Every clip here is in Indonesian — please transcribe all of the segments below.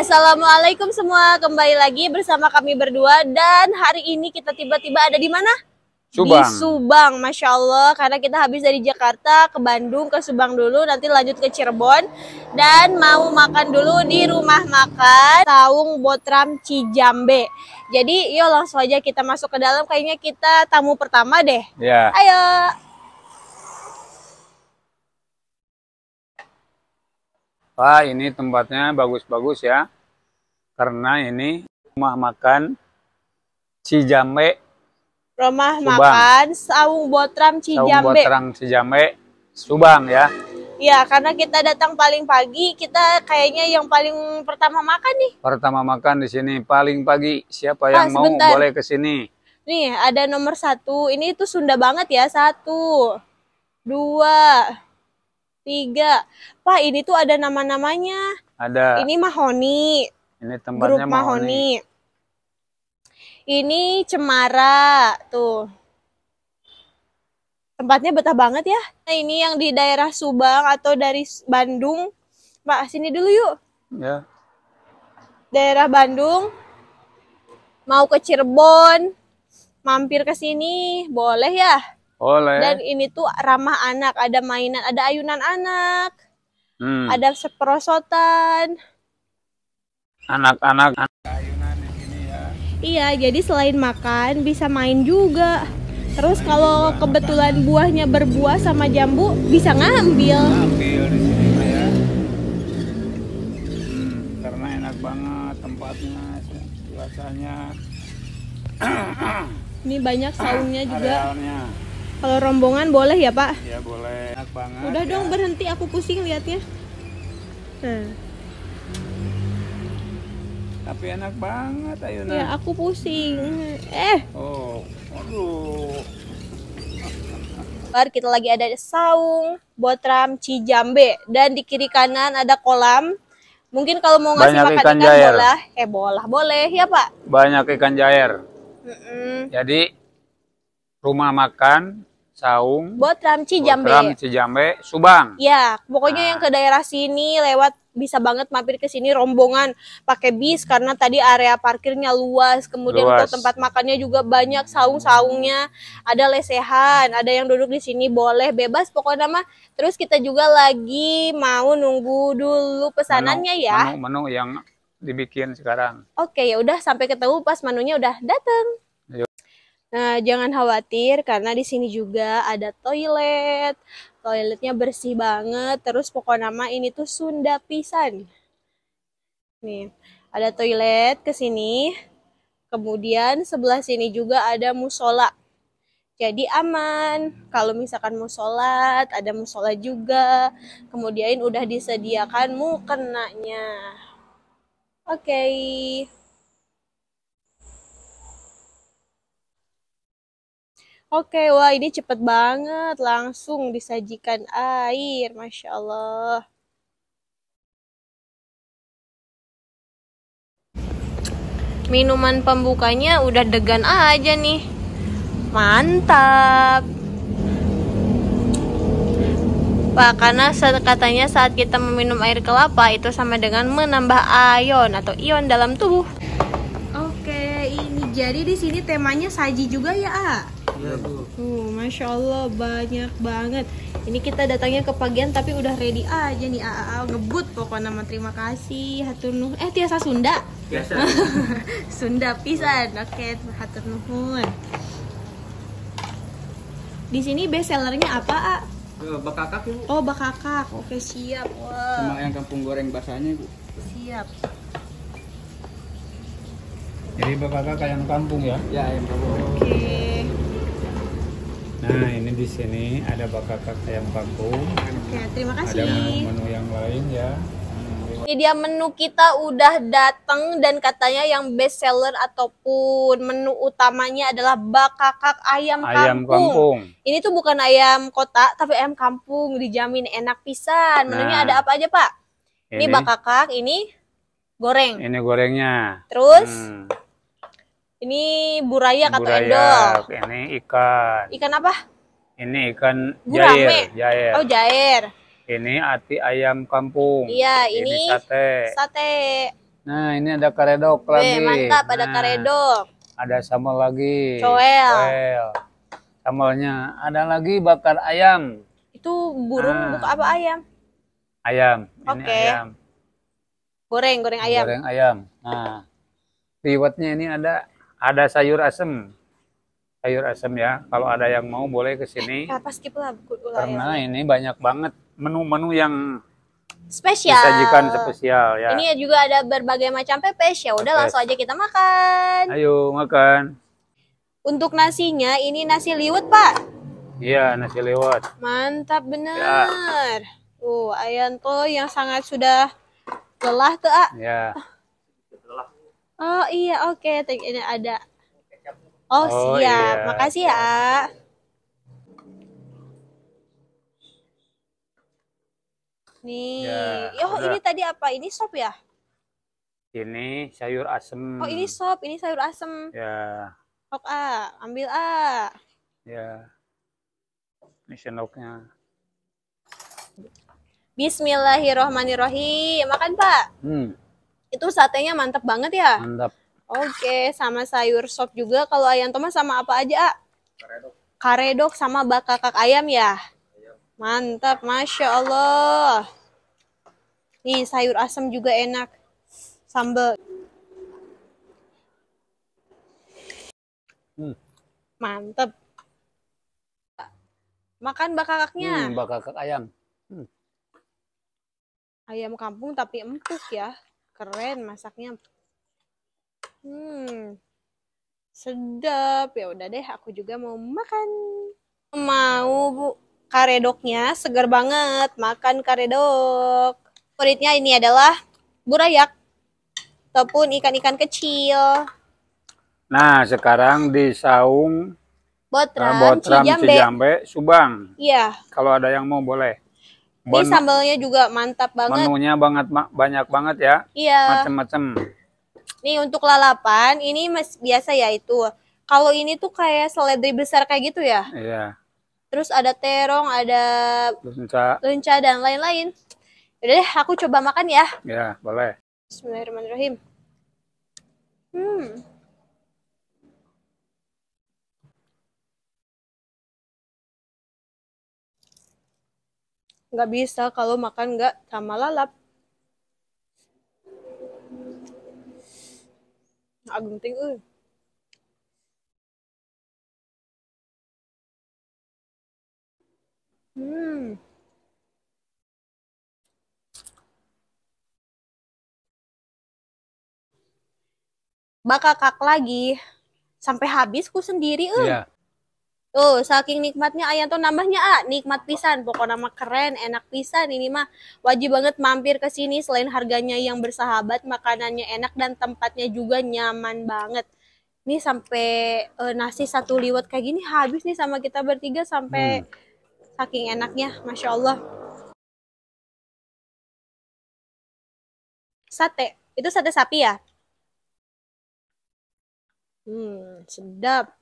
Assalamualaikum semua, kembali lagi bersama kami berdua dan hari ini kita tiba-tiba ada di mana? Subang. Di Subang, masya Allah, karena kita habis dari Jakarta ke Bandung ke Subang dulu, nanti lanjut ke Cirebon dan mau makan dulu di rumah makan Taung Botram Cijambe. Jadi, yuk langsung aja kita masuk ke dalam. Kayaknya kita tamu pertama deh. Ya. Ayo. kenapa ini tempatnya bagus-bagus ya. Karena ini rumah makan Cijambe. Rumah Subang. makan Saung Botram Cijambe. Saung Botram Cijambe, Subang ya. Ya, karena kita datang paling pagi, kita kayaknya yang paling pertama makan nih. Pertama makan di sini paling pagi. Siapa yang ah, mau boleh ke sini. Nih, ada nomor satu. Ini itu Sunda banget ya. Satu, dua, Tiga. Pak, ini tuh ada nama-namanya. Ada. Ini mahoni. Ini tempatnya Grup mahoni. mahoni. Ini cemara, tuh. Tempatnya betah banget ya. Nah, ini yang di daerah Subang atau dari Bandung. Pak, sini dulu yuk. Ya. Daerah Bandung. Mau ke Cirebon, mampir ke sini, boleh ya? Oleh. Dan ini tuh ramah anak, ada mainan, ada ayunan anak, hmm. ada seperosotan. Anak-anak. Ayunan ya. Iya, jadi selain makan bisa main juga. Terus kalau kebetulan buahnya berbuah sama jambu bisa ngambil. Ngambil di sini ya. Hmm, karena enak banget tempatnya, cuacanya. Ini banyak saunnya juga. Kalau rombongan boleh ya Pak? Ya boleh. Enak banget. Udah ya. dong berhenti, aku pusing liatnya. Nah. Tapi enak banget ayunan. Ya aku pusing. Eh. Oh, aduh. Kita lagi ada saung, botram, cijambe, dan di kiri kanan ada kolam. Mungkin kalau mau ngasih Banyak makan ikan, ikan jair. bola, eh bola boleh ya Pak? Banyak ikan jair. Mm -mm. Jadi rumah makan Saung, Botram, Cijambe. Botram, Cijambe, Subang. Ya, pokoknya nah. yang ke daerah sini lewat bisa banget mampir ke sini rombongan pakai bis karena tadi area parkirnya luas, kemudian luas. untuk tempat makannya juga banyak saung-saungnya, ada lesehan, ada yang duduk di sini boleh bebas pokoknya mah. Terus kita juga lagi mau nunggu dulu pesanannya menu, ya. Menu, menu yang dibikin sekarang. Oke, ya udah sampai ketemu pas menunya udah datang. Nah, jangan khawatir karena di sini juga ada toilet. Toiletnya bersih banget. Terus pokok nama ini tuh Sunda pisan. Nih, ada toilet ke sini. Kemudian sebelah sini juga ada musola. Jadi aman. Kalau misalkan mau sholat, ada musola juga. Kemudian udah disediakan mukenanya. Oke. Okay. Oke, wah ini cepet banget. Langsung disajikan air. Masya Allah. Minuman pembukanya udah degan aja nih. Mantap. Wah, karena katanya saat kita meminum air kelapa itu sama dengan menambah ion atau ion dalam tubuh. Jadi di sini temanya saji juga ya, A? Iya, Bu. Masya Allah, banyak banget. Ini kita datangnya ke pagian tapi udah ready aja nih, Aa -a, Ngebut pokoknya nama terima kasih, hatur nuhun. Eh, tiasa Sunda? Biasa. Sunda pisan, oke, okay, hatur nuhun. Di sini best sellernya apa, A? Eh, bakakak, Bu. Oh, bakakak. Oke, siap. Wow. Sama yang kampung goreng basahnya, Bu. Siap. Jadi bapak kakak yang kampung ya? Ya yang kampung. Oke. Okay. Nah ini di sini ada bapak kakak yang kampung. Oke okay, terima kasih. Ada menu-menu yang lain ya. Ini dia menu kita udah datang dan katanya yang best seller ataupun menu utamanya adalah bakakak ayam, ayam kampung. kampung. Ini tuh bukan ayam kota tapi ayam kampung dijamin enak pisan. Menunya nah, ada apa aja pak? Ini, ini bakakak, ini goreng. Ini gorengnya. Terus? Hmm. Ini buraya kata buraya. Ini ikan. Ikan apa? Ini ikan jair. Jair. Oh jair. Ini ati ayam kampung. Iya ini, ini sate. Sate. Nah ini ada karedok lagi. mantap nah, ada karedok. Ada sambal lagi. Coel. Coel. Sambalnya. Ada lagi bakar ayam. Itu burung nah. buka apa ayam? ayam. Oke. Okay. Goreng, goreng ayam. Goreng ayam. Nah, riwetnya ini ada ada sayur asem. Sayur asem ya. Kalau ada yang mau boleh ke sini. Eh, skip lah. Ya. Karena ini banyak banget menu-menu yang spesial. Disajikan spesial ya. Ini juga ada berbagai macam pepes. Ya udah langsung aja kita makan. Ayo makan. Untuk nasinya ini nasi liwet, Pak. Iya, nasi liwet. Mantap benar. Ya. Uh, Ayanto yang sangat sudah lelah tuh, ah Ya. Oh iya, oke. Okay. Ini ada. Oh, oh siap. Iya. Makasih ya. Nih. Ya, oh, ini tadi apa? Ini sop ya? Ini sayur asem. Oh, ini sop, ini sayur asem. Ya. Sok A, ambil A. Ya. Ini sendoknya. Bismillahirrohmanirrohim. Makan, Pak. Hmm. Itu satenya mantap banget ya? Mantap. Oke, sama sayur sop juga. Kalau ayam Thomas sama apa aja, A? Karedok. Karedok sama bakakak ayam ya? Mantap, Masya Allah. Nih, sayur asam juga enak. sambel. Hmm. Mantap. Makan bakakaknya. Hmm, bakakak ayam. Hmm. Ayam kampung tapi empuk ya keren masaknya hmm sedap ya udah deh aku juga mau makan mau bu karedoknya segar banget makan karedok favoritnya ini adalah burayak ataupun ikan-ikan kecil nah sekarang di saung Botram, nah, Botram Cijambe. Cijambe, Subang. Iya. Kalau ada yang mau boleh. Ini sambalnya juga mantap banget. Menunya banget banyak banget ya. Iya. macem macam Nih untuk lalapan ini mas biasa ya itu. Kalau ini tuh kayak seledri besar kayak gitu ya. Iya. Terus ada terong, ada lenca, lenca dan lain-lain. Udah deh, aku coba makan ya. Iya, boleh. Bismillahirrahmanirrahim. Hmm. nggak bisa kalau makan nggak sama lalap. Agung ting eh. Hmm. Bakal kak lagi sampai habis ku sendiri euy. Yeah. Iya. Tuh, saking nikmatnya ayam tuh nambahnya ah, nikmat pisan. Pokoknya nama keren, enak pisan ini mah. Wajib banget mampir ke sini selain harganya yang bersahabat, makanannya enak dan tempatnya juga nyaman banget. Ini sampai e, nasi satu liwet kayak gini habis nih sama kita bertiga sampai hmm. saking enaknya, masya Allah. Sate, itu sate sapi ya? Hmm, sedap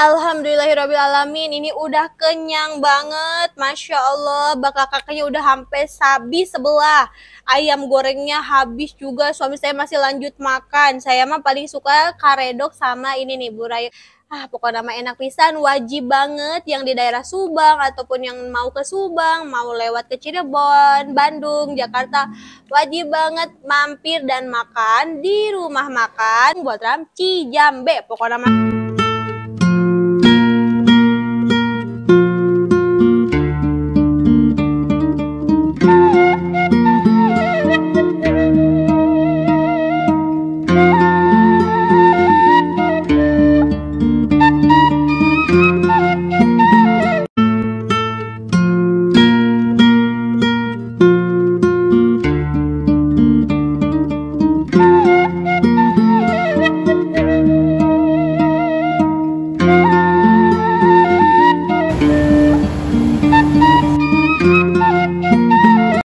alamin Ini udah kenyang banget Masya Allah Bakal kakaknya udah hampir sabi sebelah Ayam gorengnya habis juga Suami saya masih lanjut makan Saya mah paling suka karedok sama ini nih Bu Raya Ah, pokoknya nama enak pisan, wajib banget yang di daerah Subang ataupun yang mau ke Subang, mau lewat ke Cirebon, Bandung, Jakarta, wajib banget mampir dan makan di rumah makan buat ramci jambe Pokoknya nama